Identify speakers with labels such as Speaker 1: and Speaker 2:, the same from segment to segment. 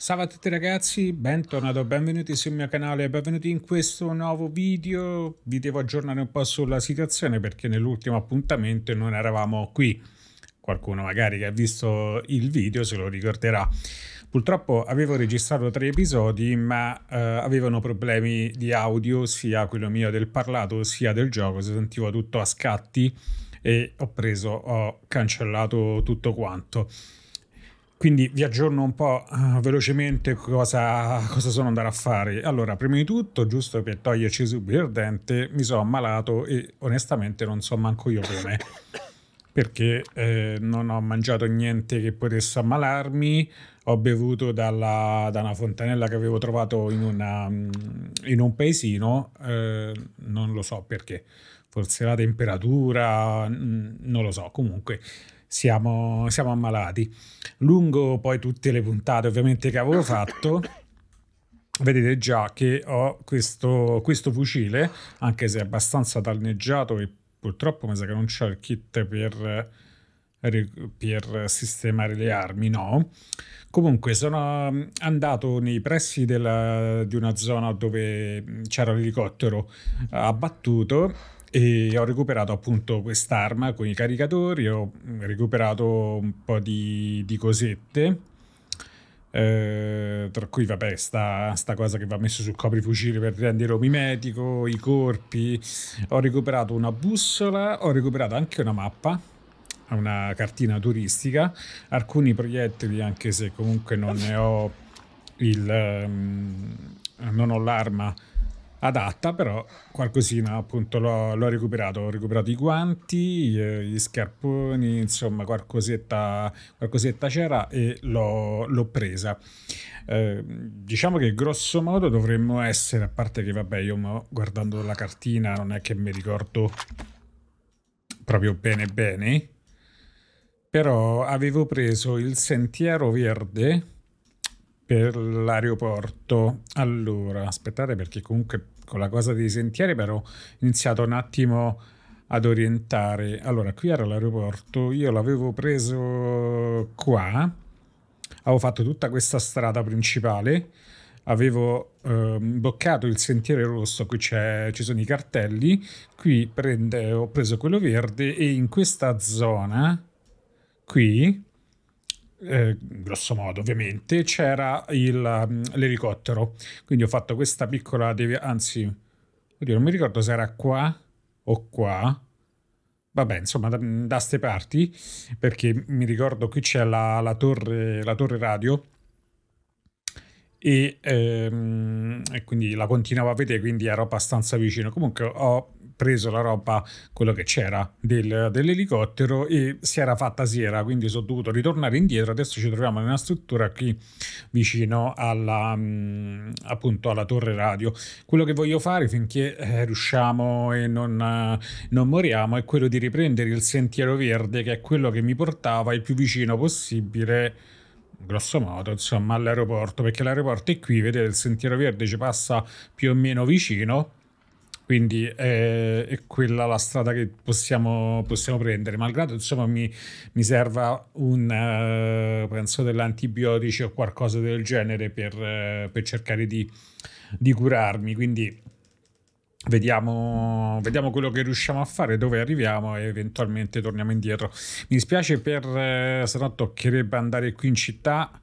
Speaker 1: Salve a tutti ragazzi, bentornati, benvenuti sul mio canale, benvenuti in questo nuovo video. Vi devo aggiornare un po' sulla situazione perché nell'ultimo appuntamento non eravamo qui. Qualcuno magari che ha visto il video se lo ricorderà. Purtroppo avevo registrato tre episodi ma eh, avevano problemi di audio sia quello mio del parlato sia del gioco, si sentiva tutto a scatti e ho preso, ho cancellato tutto quanto. Quindi vi aggiorno un po' uh, velocemente cosa, cosa, sono andato a fare. Allora, prima di tutto, giusto per toglierci subito il dente, mi sono ammalato e onestamente non so manco io come. perché eh, non ho mangiato niente che potesse ammalarmi, ho bevuto dalla, da una fontanella che avevo trovato in, una, mm, in un paesino, eh, non lo so perché, forse la temperatura, mm, non lo so, comunque siamo, siamo ammalati. Lungo poi tutte le puntate ovviamente che avevo fatto, vedete già che ho questo, questo, fucile, anche se è abbastanza danneggiato e purtroppo mi sa che non c'è il kit per, per, sistemare le armi, no? Comunque sono andato nei pressi della, di una zona dove c'era l'elicottero abbattuto e ho recuperato appunto quest'arma con i caricatori, ho mm, recuperato un po' di, di cosette, eh, tra cui vabbè sta, sta, cosa che va messo sul coprifucile per renderlo mimetico, i corpi, ho recuperato una bussola, ho recuperato anche una mappa, una cartina turistica, alcuni proiettili anche se comunque non ne ho il... Um, non ho l'arma adatta, però qualcosina appunto l'ho, l'ho recuperato, ho recuperato i guanti, eh, gli scarponi, insomma qualcosetta, qualcosetta c'era e l'ho, l'ho presa. Eh, diciamo che grosso modo dovremmo essere, a parte che vabbè io guardando la cartina non è che mi ricordo proprio bene bene, però avevo preso il sentiero verde per l'aeroporto. Allora, aspettate perché comunque con la cosa dei sentieri però ho iniziato un attimo ad orientare. Allora, qui era l'aeroporto, io l'avevo preso qua, avevo fatto tutta questa strada principale, avevo eh, bloccato il sentiero rosso, qui ci sono i cartelli, qui prende, ho preso quello verde e in questa zona qui eh, grosso modo ovviamente, c'era il, mm, l'elicottero. Quindi ho fatto questa piccola deviazione, anzi, oddio, non mi ricordo se era qua o qua. Vabbè, insomma, da, da ste parti, perché mi ricordo qui c'è la, la, torre, la torre radio e, ehm, e, quindi la continuavo a vedere, quindi ero abbastanza vicino. Comunque ho preso la roba, quello che c'era del, dell'elicottero e si era fatta sera, quindi sono dovuto ritornare indietro. Adesso ci troviamo in una struttura qui vicino alla, mm, appunto alla torre radio. Quello che voglio fare finché eh, riusciamo e non, eh, non moriamo è quello di riprendere il sentiero verde che è quello che mi portava il più vicino possibile grosso modo, insomma, all'aeroporto, perché l'aeroporto è qui, vedete, il sentiero verde ci passa più o meno vicino, quindi è, eh, è quella la strada che possiamo, possiamo prendere, malgrado insomma mi, mi serva un, uh, penso, dell'antibiotici o qualcosa del genere per, uh, per cercare di, di curarmi. Quindi Vediamo, vediamo, quello che riusciamo a fare, dove arriviamo e eventualmente torniamo indietro. Mi dispiace per se no toccherebbe andare qui in città.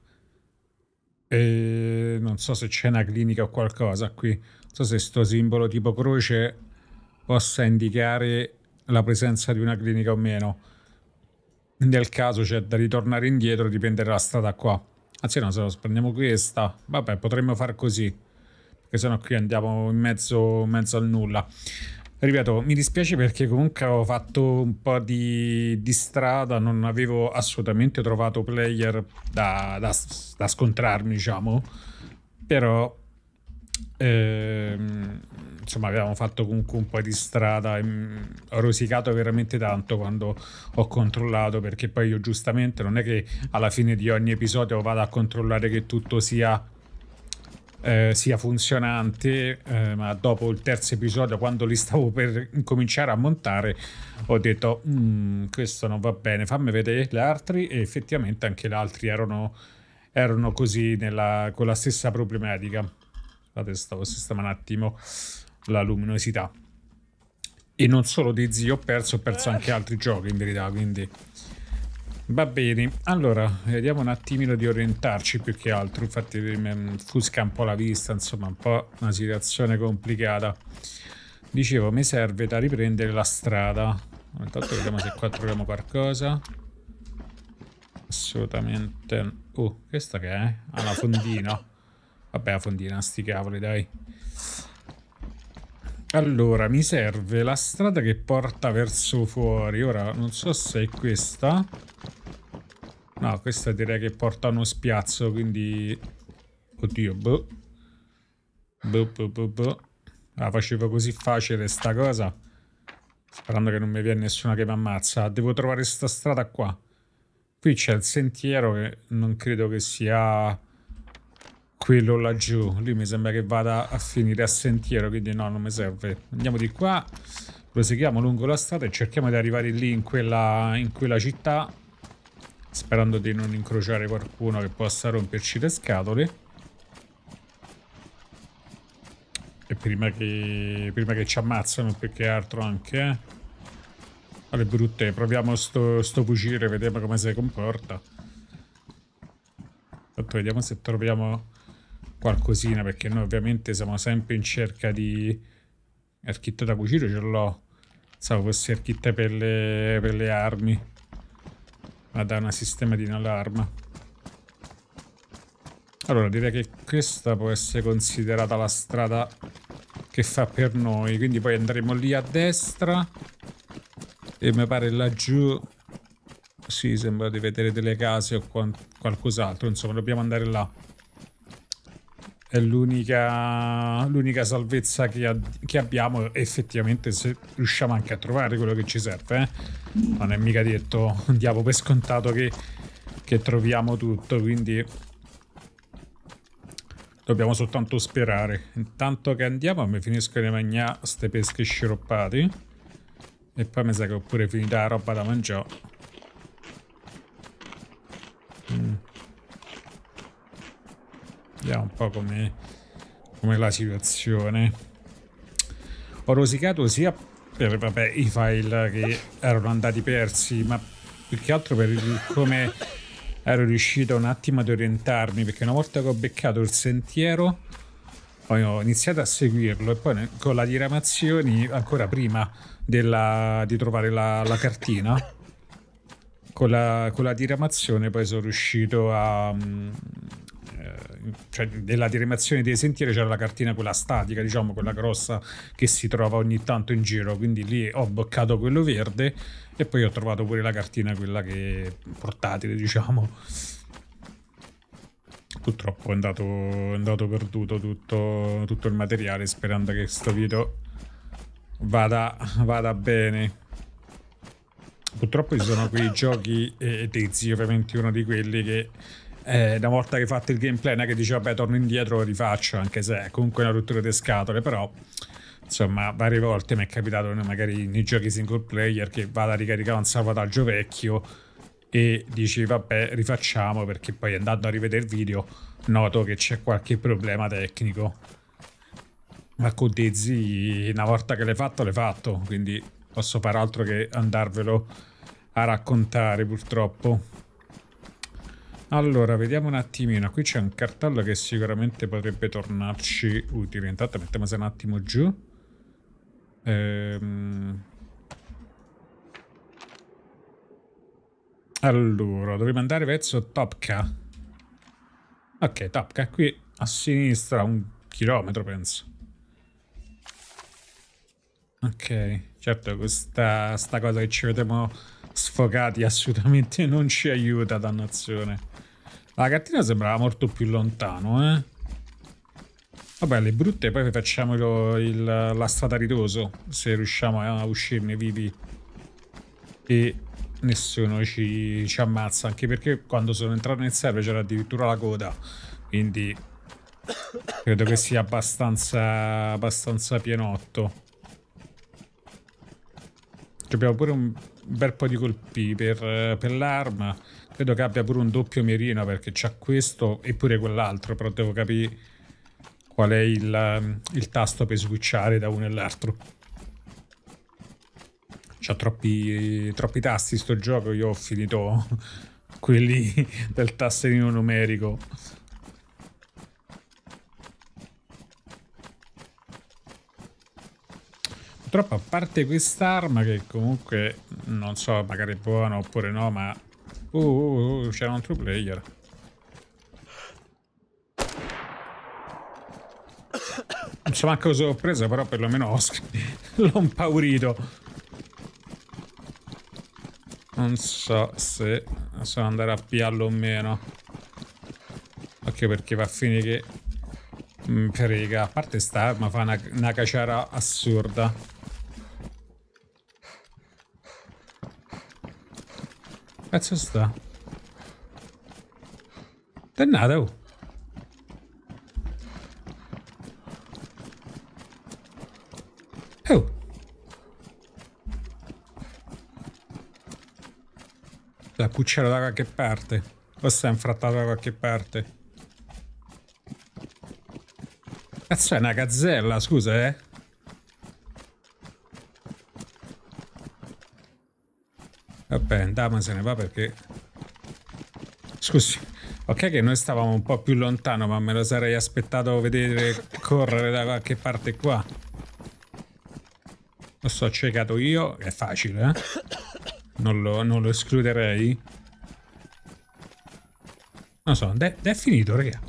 Speaker 1: E non so se c'è una clinica o qualcosa qui so se sto simbolo tipo croce possa indicare la presenza di una clinica o meno. Nel caso c'è cioè, da ritornare indietro, dipenderà la strada qua. Anzi no, se lo prendiamo questa. Vabbè, potremmo far così. Perché sennò qui andiamo in mezzo, in mezzo al nulla. Ripeto, mi dispiace perché comunque avevo fatto un po' di, di strada, non avevo assolutamente trovato player da, da, da scontrarmi, diciamo. Però ehm, insomma abbiamo fatto comunque un po' di strada ehm, ho rosicato veramente tanto quando ho controllato perché poi io giustamente non è che alla fine di ogni episodio vado a controllare che tutto sia eh, sia funzionante, eh, ma dopo il terzo episodio, quando li stavo per cominciare a montare, ho detto: mm, Questo non va bene, fammi vedere gli altri. E effettivamente anche gli altri erano, erano così, nella, con la stessa problematica adesso stavo a sistemare un attimo la luminosità e non solo di zio ho perso ho perso anche altri giochi in verità quindi va bene allora vediamo un attimino di orientarci più che altro infatti mm, fusca un po' la vista insomma un po' una situazione complicata dicevo mi serve da riprendere la strada intanto vediamo se qua troviamo qualcosa assolutamente oh questa che è? Ah, la fondina Vabbè, fondina, sti cavoli, dai. Allora, mi serve la strada che porta verso fuori. Ora, non so se è questa. No, questa direi che porta uno spiazzo, quindi... Oddio, boh. Boh, boh, boh, boh. La facevo così facile sta cosa. Sperando che non mi viene nessuna che mi ammazza. Devo trovare sta strada qua. Qui c'è il sentiero che non credo che sia quello laggiù. Lì mi sembra che vada a finire a sentiero, quindi no, non mi serve. Andiamo di qua, proseguiamo lungo la strada e cerchiamo di arrivare lì in quella, in quella città, sperando di non incrociare qualcuno che possa romperci le scatole. E prima che, prima che ci ammazzano, più che altro anche, eh. Alle brutte, proviamo sto, sto fucile, vediamo come si comporta. Intanto vediamo se troviamo qualcosina perché noi ovviamente siamo sempre in cerca di architto da cucire ce l'ho pensavo fosse architto per le, per le armi ma da una di all'arma allora direi che questa può essere considerata la strada che fa per noi quindi poi andremo lì a destra e mi pare laggiù sì, sembra di vedere delle case o qualcos'altro insomma dobbiamo andare là è l'unica, l'unica salvezza che, ha, che, abbiamo effettivamente se riusciamo anche a trovare quello che ci serve eh? non è mica detto diamo per scontato che, che troviamo tutto quindi dobbiamo soltanto sperare intanto che andiamo mi finisco di mangiare queste pesche sciroppate e poi mi sa che ho pure finita la roba da mangiare mm. Vediamo un po' come, come la situazione. Ho rosicato sia per vabbè, i file che erano andati persi, ma più che altro per il, come ero riuscito un attimo ad orientarmi, perché una volta che ho beccato il sentiero poi ho iniziato a seguirlo e poi con la diramazione ancora prima della, di trovare la, la cartina con la, con la, diramazione poi sono riuscito a, mm, eh, cioè della diramazione dei sentieri c'era la cartina quella statica, diciamo quella mm. grossa che si trova ogni tanto in giro, quindi lì ho boccato quello verde e poi ho trovato pure la cartina quella che portatile, diciamo. Purtroppo è andato, è andato perduto tutto, tutto il materiale sperando che questo video vada, vada bene. Purtroppo ci sono quei giochi, e eh, ovviamente uno di quelli che eh, una volta che hai fatto il gameplay non è che dici vabbè torno indietro e rifaccio anche se è comunque una rottura di scatole però insomma varie volte mi è capitato magari nei giochi single player che vado a ricaricare un salvataggio vecchio e dici vabbè rifacciamo perché poi andando a rivedere il video noto che c'è qualche problema tecnico ma con Dizzy una volta che l'hai fatto l'hai fatto quindi posso far altro che andarvelo a raccontare purtroppo allora, vediamo un attimino. Qui c'è un cartello che sicuramente potrebbe tornarci utile. Intanto mettiamoci un attimo giù. Ehm... Allora, dobbiamo andare verso Topka. Ok, Topka qui a sinistra, un chilometro penso. Ok, certo questa cosa che ci vediamo sfogati assolutamente non ci aiuta, dannazione. La cartina sembrava molto più lontano, eh. Vabbè, le brutte poi facciamo il, il, la strada ridoso, se riusciamo a uscirne vivi. E nessuno ci, ci ammazza, anche perché quando sono entrato nel server c'era addirittura la coda. Quindi credo che sia abbastanza, abbastanza pienotto. Abbiamo pure un bel po' di colpi per, per l'arma. Credo che abbia pure un doppio mirino perché c'ha questo e pure quell'altro, però devo capire qual è il, mm, il tasto per switchare da uno e l'altro. C'ha troppi, troppi tasti sto gioco, io ho finito quelli del tasserino numerico. Purtroppo a parte quest'arma che comunque non so magari è buona oppure no ma Uh, uh, uh c'era un altro player. Non so manco cosa ho preso, però perlomeno l'ho impaurito. Non so se so andare a piarlo o meno. Occhio perché va a finire che... Mm, prega, a parte sta arma fa una, una cacciara assurda. Cazzo sta? Dannata, oh. Oh. La cucciara da qualche parte. Questa è infrattata da qualche parte. Cazzo è una gazzella, scusa, eh? spaventa, ma se ne va perché... Scusi, ok che noi stavamo un po' più lontano, ma me lo sarei aspettato vedere correre da qualche parte qua. Lo sto ciecato io, è facile, eh? Non lo, non lo escluderei. Non so, è finito, raga.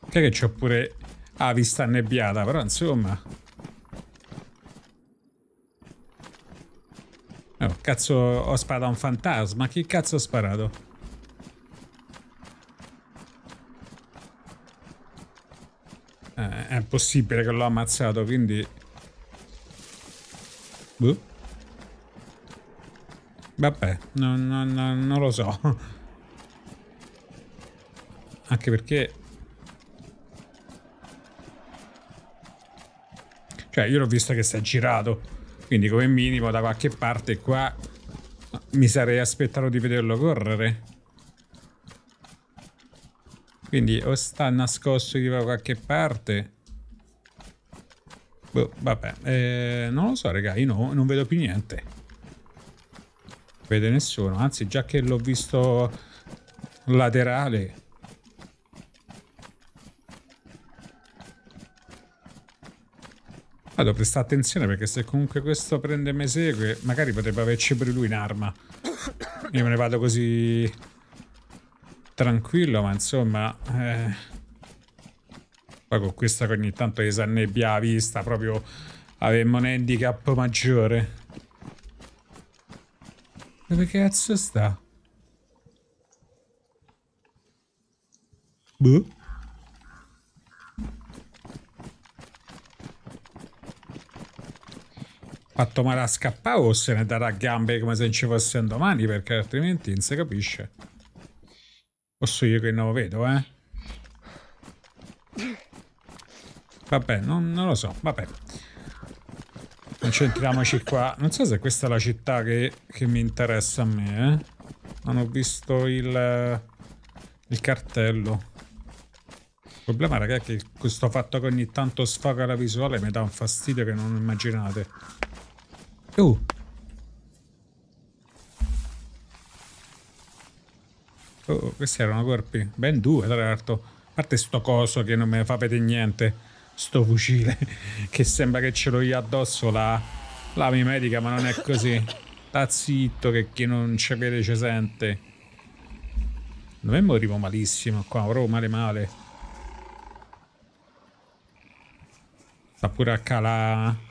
Speaker 1: Ok che c'ho pure... Ah, vista annebbiata, però insomma... Cazzo, ho sparato a un fantasma. Chi cazzo ho sparato? Eh, è possibile che l'ho ammazzato, quindi... Buh. Vabbè, non, non, non lo so. Anche perché Cioè, io l'ho visto che si è girato. Quindi come minimo da qualche parte qua mi sarei aspettato di vederlo correre. Quindi o sta nascosto da qualche parte. Boh, vabbè. Eh, non lo so, raga, io no, non vedo più niente. Non vede nessuno. Anzi, già che l'ho visto laterale Allora presta attenzione perché se comunque questo prende e mi segue, magari potrebbe averci pure lui in arma. Io me ne vado così tranquillo, ma insomma... Eh... Poi con questa che ogni tanto gli annebbia la vista, proprio avemmo un handicap maggiore. Dove cazzo sta? Boh. fatto male a scappare o se ne darà gambe come se non ci fosse domani perché altrimenti non si capisce posso io che non lo vedo eh vabbè non, non lo so vabbè concentriamoci qua non so se questa è la città che, che mi interessa a me eh non ho visto il, il cartello il problema, raga, è che questo fatto che ogni tanto sfoga la visuale mi dà un fastidio che non immaginate. Go. Uh. Oh, oh, questi erano corpi. Ben due, tra l'altro. A parte sto coso che non me ne fa vedere niente. Sto fucile. che sembra che ce l'ho io addosso la, la mimetica, ma non è così. Sta zitto che chi non ci vede ci sente. Noi morivo malissimo qua, avrò male male. Sta pure a calà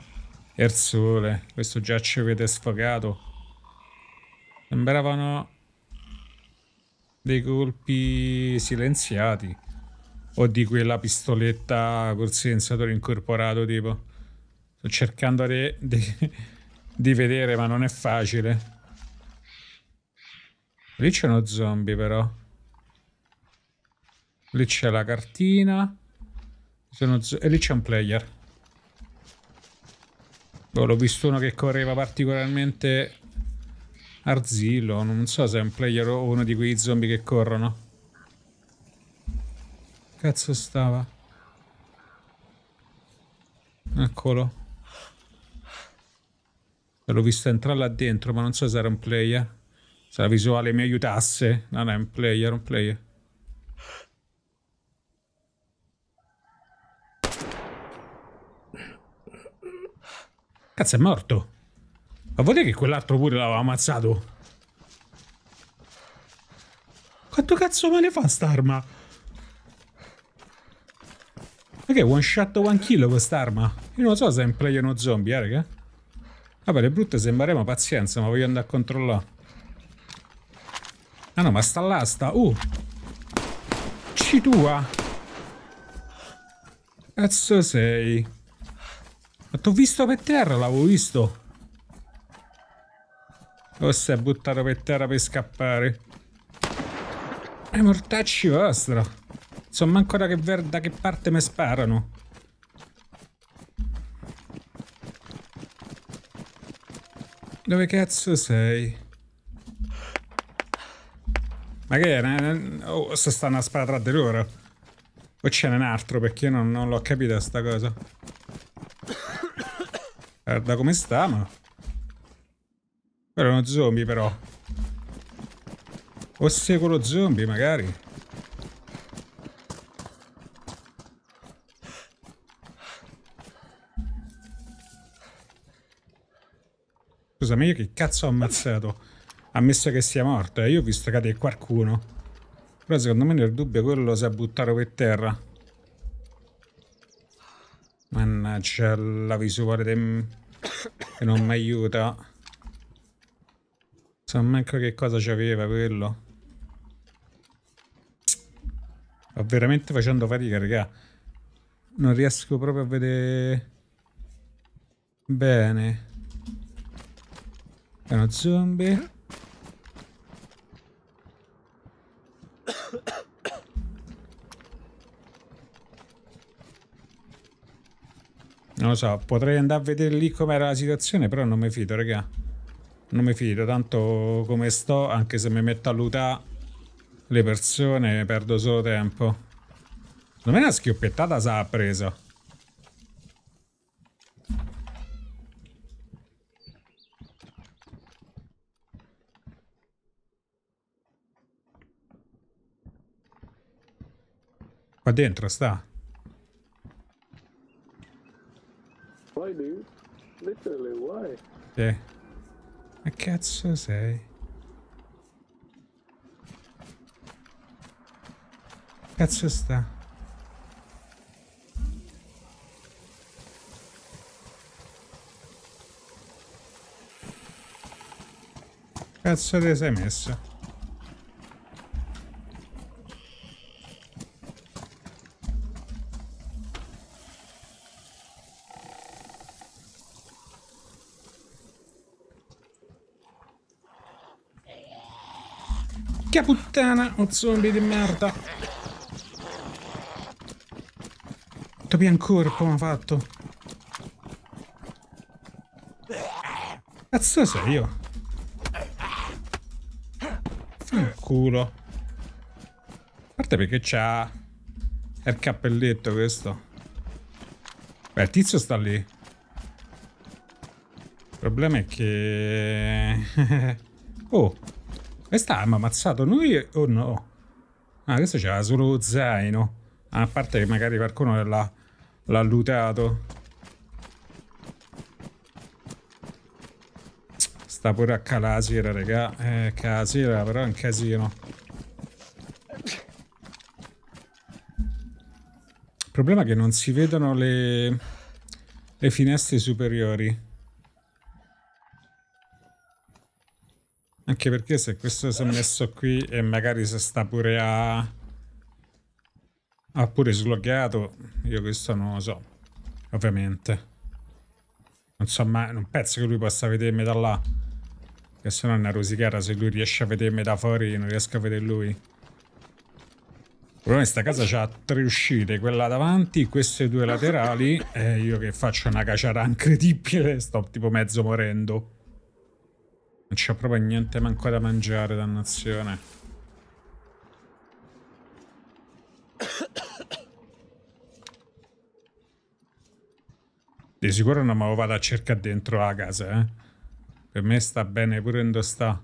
Speaker 1: il sole, questo già ci avete sfogato. Sembravano dei colpi silenziati. O di quella pistoletta col silenziatore incorporato, tipo. Sto cercando di, di, di vedere, ma non è facile. Lì c'è uno zombie, però. Lì c'è la cartina. E lì c'è un player. Ecco, l'ho visto uno che correva particolarmente arzillo. Non so se è un player o uno di quei zombie che corrono. Cazzo stava? Eccolo. L'ho visto entrare là dentro, ma non so se era un player. Se la visuale mi aiutasse. No, no, è un player, un player. Cazzo, è morto. Ma vuol dire che quell'altro pure l'aveva ammazzato? Quanto cazzo male fa st'arma? Ma che one shot one kill quest'arma? Io non so se è in play uno zombie, eh, raga. Vabbè, le brutte sembreremo, pazienza, ma voglio andare a controllare. Ah no, ma sta là, sta... Uh! Ci tua! Cazzo sei... T'ho visto per terra, l'avevo visto. O si è buttato per terra per scappare. E mortacci vostra. Insomma, ancora che ver- da che parte mi sparano. Dove cazzo sei? Ma che è? Oh, se stanno a sparare tra di loro. O ce n'è un altro perché io non, non l'ho capito sta cosa. Guarda come sta, ma... è uno zombie, però. O se quello zombie, magari. Scusami, io che cazzo ho ammazzato? Ammesso che sia morto, eh? Io ho visto cadere qualcuno. Però secondo me nel dubbio quello si è buttato per terra. mannaggia la visuale de... che non mi aiuta. Non So manco che cosa c'aveva quello. Sto veramente facendo fatica, raga. Non riesco proprio a vedere bene. È uno zombie. non lo so, potrei andare a vedere lì com'era la situazione, però non mi fido, raga. Non mi fido, tanto come sto, anche se mi metto a lutare le persone, perdo solo tempo. Secondo me una schioppettata sa ha preso. Qua dentro sta. why, dude? Literally, why? Sì. Ma cazzo sei? Cazzo sta? Cazzo ti sei messo? Porca puttana, un zombie di merda. Topi ancora, come ha fatto? Cazzo sei io? Fanculo. A parte perché c'ha... È il cappelletto questo. Beh, il tizio sta lì. Il problema è che... oh, e mi ammazzato noi o no? Ah, questo c'era solo lo zaino. a parte che magari qualcuno l'ha, l'ha lutato. Sta pure a Calasira, raga. Eh, Calasira, però è un casino. Il problema è che non si vedono le, le finestre superiori. Anche perché se questo si è messo qui e magari se sta pure a... ha pure sloggato, io questo non lo so, ovviamente. Non so mai, non penso che lui possa vedermi da là. Che se no è una rosicara, se lui riesce a vedermi da fuori non riesco a vedere lui. Però in sta casa c'ha tre uscite, quella davanti, queste due laterali, e io che faccio una caciara incredibile, sto tipo mezzo morendo. Non c'è proprio niente manco da mangiare, dannazione. Di sicuro non me lo vado a cercare dentro la casa, eh. Per me sta bene pure in dove sta.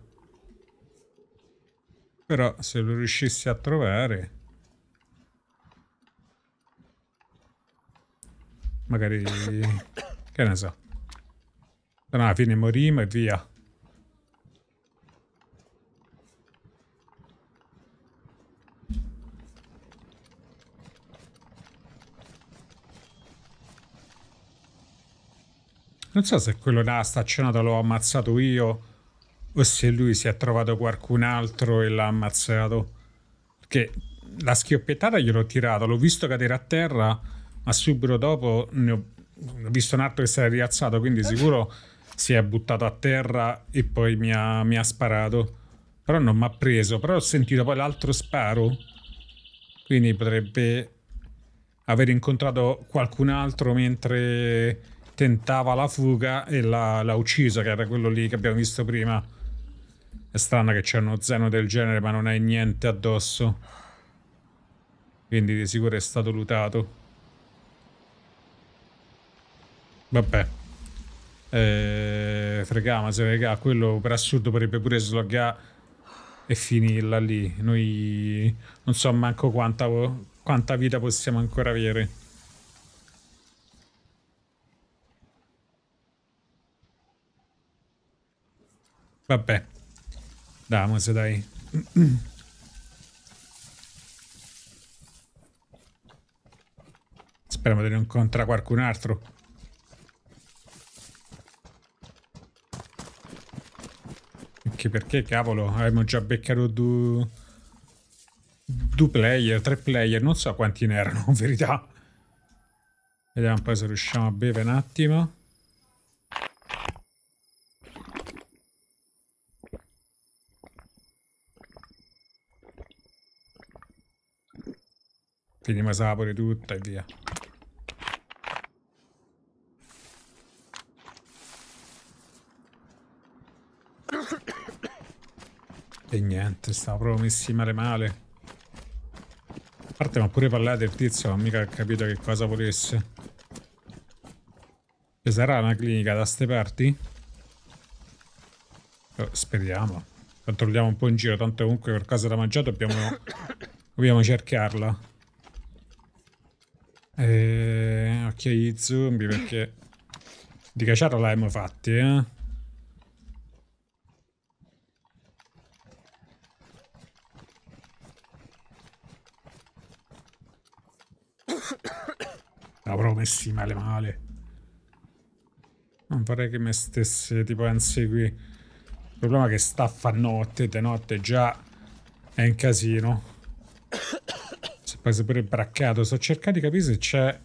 Speaker 1: Però se lo riuscissi a trovare... Magari... che ne so. No, alla fine morimo e via. Non so se quello da staccionata l'ho ammazzato io o se lui si è trovato qualcun altro e l'ha ammazzato. Perché la schioppettata gliel'ho tirata, l'ho visto cadere a terra, ma subito dopo ne ho visto un altro che si era rialzato, quindi eh. sicuro si è buttato a terra e poi mi ha, mi ha sparato. Però non mi ha preso, però ho sentito poi l'altro sparo, quindi potrebbe aver incontrato qualcun altro mentre tentava la fuga e l'ha, l'ha ucciso, che era quello lì che abbiamo visto prima. È strano che c'è uno zeno del genere ma non hai niente addosso. Quindi di sicuro è stato lutato. Vabbè. Eh, frega, ma se regà, quello per assurdo potrebbe pure sloggare e finirla lì. Noi non so manco quanta, quanta vita possiamo ancora avere. Vabbè. Damose, dai. Speriamo di non incontrare qualcun altro. Anche perché, cavolo, abbiamo già beccato due... Due player, tre player, non so quanti ne erano, in verità. Vediamo poi se riusciamo a bere un attimo. Quindi masava pure tutta e via. E niente, stavo proprio messi male male. A parte ma pure parlate il tizio non mica ha capito che cosa volesse. Ci sarà una clinica da ste parti? Oh, speriamo. Controlliamo un po' in giro, tanto comunque qualcosa da mangiare dobbiamo, dobbiamo cercarla. Eh, ok, zombie perché di cacciare l'abbiamo fatti, eh. L'avrò messi male male. Non vorrei che mi stesse tipo a inseguire. Il problema è che sta a notte, di notte già è un casino poi pure braccato. Sto cercando di capire se c'è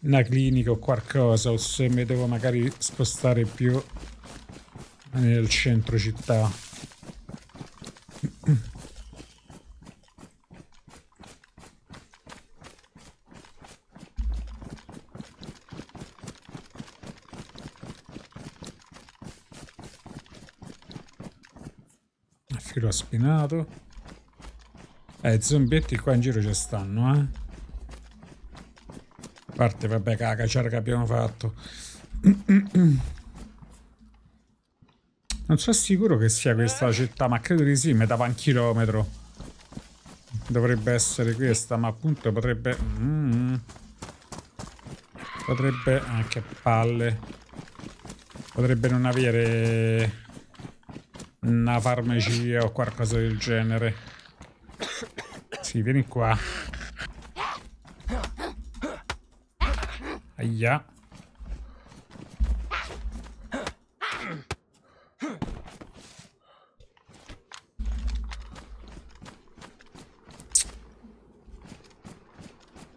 Speaker 1: una clinica o qualcosa o se mi devo magari spostare più nel centro città. Filo spinato. Eh, zombietti qua in giro ci stanno, eh. A parte, vabbè, che la che abbiamo fatto. Non sono sicuro che sia questa la città, ma credo di sì, metà un chilometro. Dovrebbe essere questa, ma appunto potrebbe... Mm, potrebbe... Ah, che palle. Potrebbe non avere una farmacia o qualcosa del genere. Sì, vieni qua. Aia.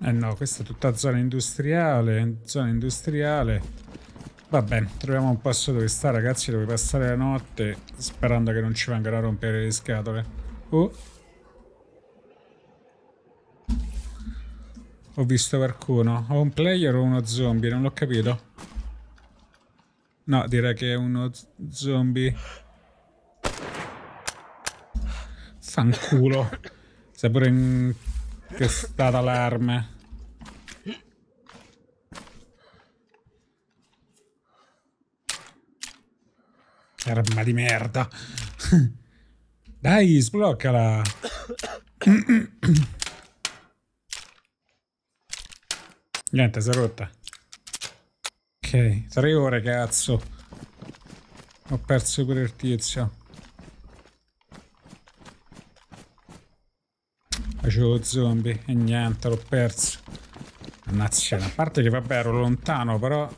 Speaker 1: Eh no, questa è tutta zona industriale, zona industriale. Va bene, troviamo un posto dove sta, ragazzi, dove passare la notte, sperando che non ci vengano a rompere le scatole. Oh. Ho visto qualcuno. O un player o uno zombie, non l'ho capito. No, direi che è uno zombie. Fanculo. Sei pure pure intestata l'arma. Arma di merda. Dai, sbloccala. Niente, si è rotta. Ok, tre ore, cazzo. Ho perso pure il tizio. Facevo zombie e niente, l'ho perso. Mannaggia, a parte che vabbè ero lontano, però...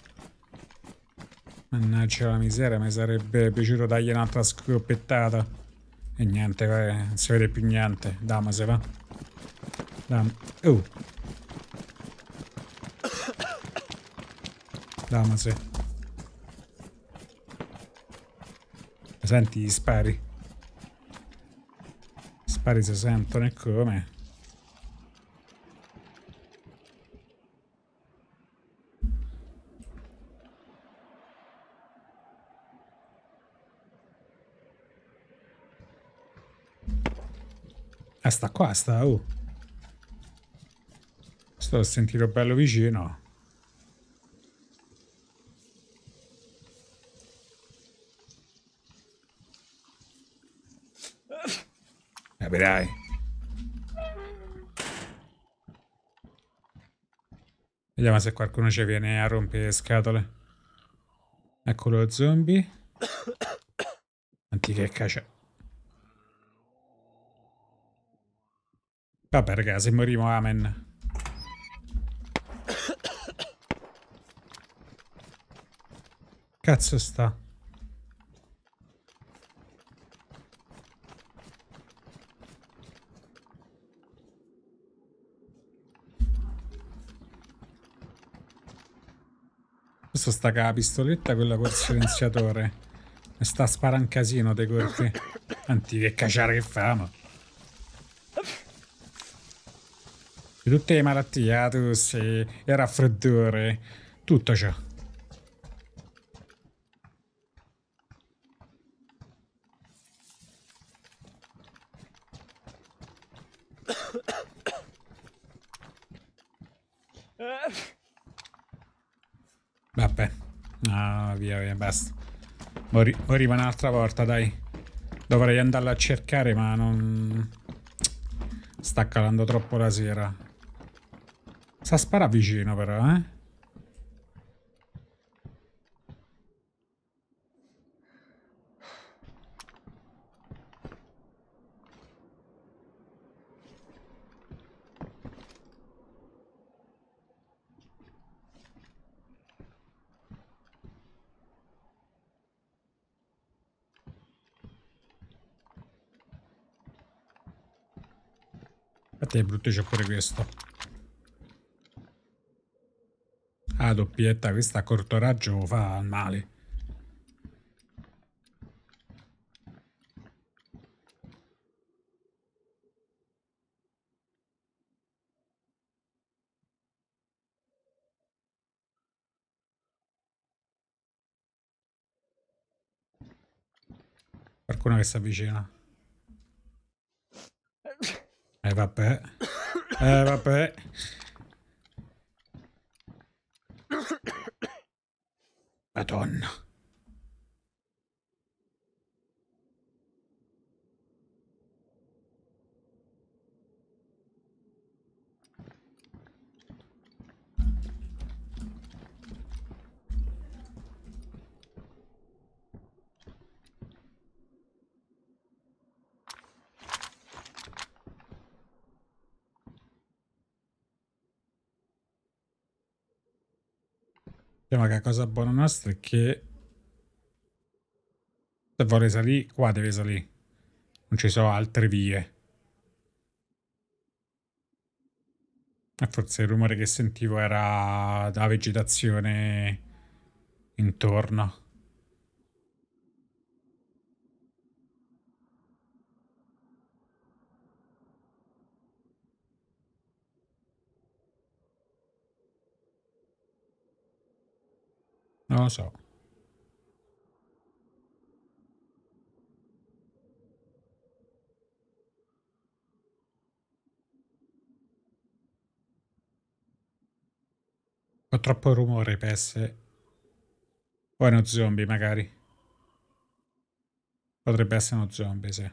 Speaker 1: Mannaggia la miseria, mi sarebbe piaciuto dargli un'altra scoppiettata. E niente, vai, eh, non si vede più niente. Dammi se va. Dammi. Oh! Damase. Senti gli spari. Spari si sentono e ecco come. Eh, sta qua, sta, oh. Sto sentito bello vicino. Vabbè Vediamo se qualcuno ci viene a rompere le scatole. Eccolo lo zombie. Antiche caccia. Vabbè ragazzi, se amen. Cazzo sta. Questo sta con la pistoletta, quella col silenziatore. E sta a sparare un casino dei colpi. Anzi, che cacciare che fa, ma... tutte le malattie, la ah, tosse, il raffreddore, tutto ciò. basta. Ora arriva un'altra volta, dai. Dovrei andarla a cercare, ma non... Sta calando troppo la sera. Sa spara vicino, però, eh? Aspetta che brutto c'è pure questo. Ah, doppietta, questa a corto raggio fa male. Qualcuno che si avvicina. Eh vabbè. Eh vabbè. Madonna. Diciamo che la cosa buona nostra è che se vorrei salire, qua deve salire. Non ci sono altre vie. E forse il rumore che sentivo era la vegetazione intorno. Non lo so. Ho troppo rumore, pesse. O è uno zombie, magari. Potrebbe essere uno zombie, sì.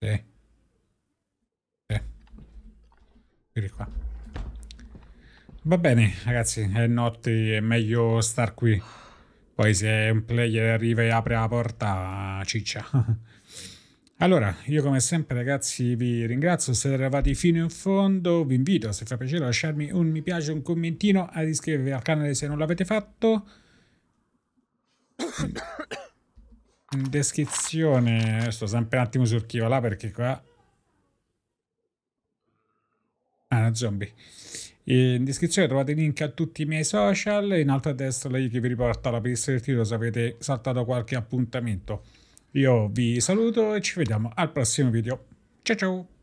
Speaker 1: Sì. Vieni qua. Va bene, ragazzi, è notte, è meglio star qui. Poi se un player arriva e apre la porta, ciccia. Allora, io come sempre ragazzi vi ringrazio se eravate fino in fondo, vi invito se fa piacere a lasciarmi un mi piace, un commentino, ad iscrivervi al canale se non l'avete fatto. In descrizione, sto sempre un attimo sul chi va là perché qua... Ah, zombie. In descrizione trovate il link a tutti i miei social, e in alto a destra la che vi riporta la pista del tiro se avete saltato qualche appuntamento. Io vi saluto e ci vediamo al prossimo video. Ciao ciao!